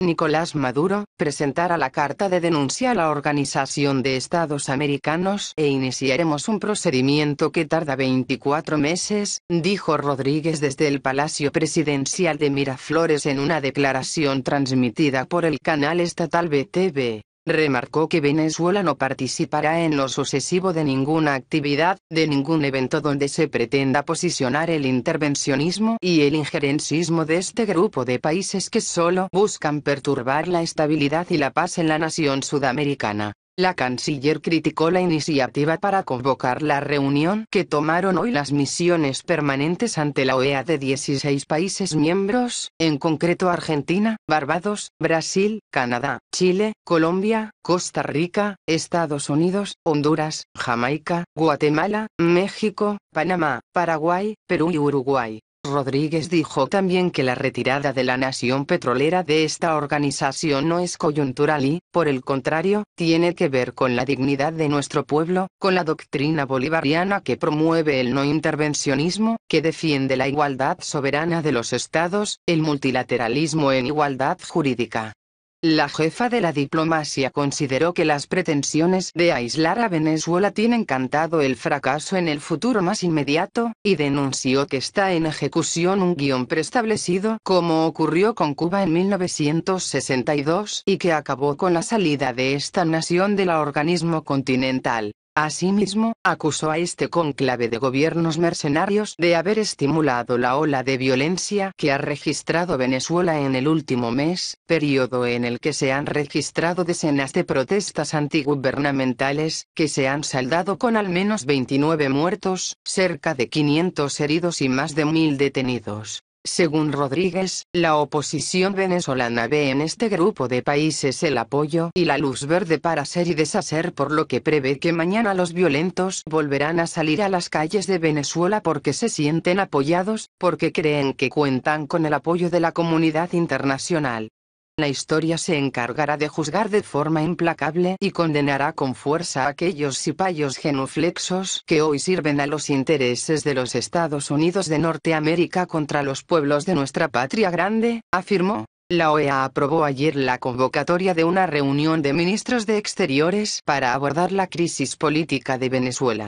Nicolás Maduro, presentará la carta de denuncia a la Organización de Estados Americanos e iniciaremos un procedimiento que tarda 24 meses, dijo Rodríguez desde el Palacio Presidencial de Miraflores en una declaración transmitida por el canal estatal BTV remarcó que Venezuela no participará en lo sucesivo de ninguna actividad, de ningún evento donde se pretenda posicionar el intervencionismo y el injerencismo de este grupo de países que solo buscan perturbar la estabilidad y la paz en la nación sudamericana. La canciller criticó la iniciativa para convocar la reunión que tomaron hoy las misiones permanentes ante la OEA de 16 países miembros, en concreto Argentina, Barbados, Brasil, Canadá, Chile, Colombia, Costa Rica, Estados Unidos, Honduras, Jamaica, Guatemala, México, Panamá, Paraguay, Perú y Uruguay. Rodríguez dijo también que la retirada de la nación petrolera de esta organización no es coyuntural y, por el contrario, tiene que ver con la dignidad de nuestro pueblo, con la doctrina bolivariana que promueve el no intervencionismo, que defiende la igualdad soberana de los estados, el multilateralismo en igualdad jurídica, la jefa de la diplomacia consideró que las pretensiones de aislar a Venezuela tienen cantado el fracaso en el futuro más inmediato, y denunció que está en ejecución un guión preestablecido como ocurrió con Cuba en 1962 y que acabó con la salida de esta nación del organismo continental. Asimismo, acusó a este conclave de gobiernos mercenarios de haber estimulado la ola de violencia que ha registrado Venezuela en el último mes, periodo en el que se han registrado decenas de protestas antigubernamentales, que se han saldado con al menos 29 muertos, cerca de 500 heridos y más de 1.000 detenidos. Según Rodríguez, la oposición venezolana ve en este grupo de países el apoyo y la luz verde para ser y deshacer por lo que prevé que mañana los violentos volverán a salir a las calles de Venezuela porque se sienten apoyados, porque creen que cuentan con el apoyo de la comunidad internacional. La historia se encargará de juzgar de forma implacable y condenará con fuerza a aquellos cipayos genuflexos que hoy sirven a los intereses de los Estados Unidos de Norteamérica contra los pueblos de nuestra patria grande, afirmó. La OEA aprobó ayer la convocatoria de una reunión de ministros de Exteriores para abordar la crisis política de Venezuela.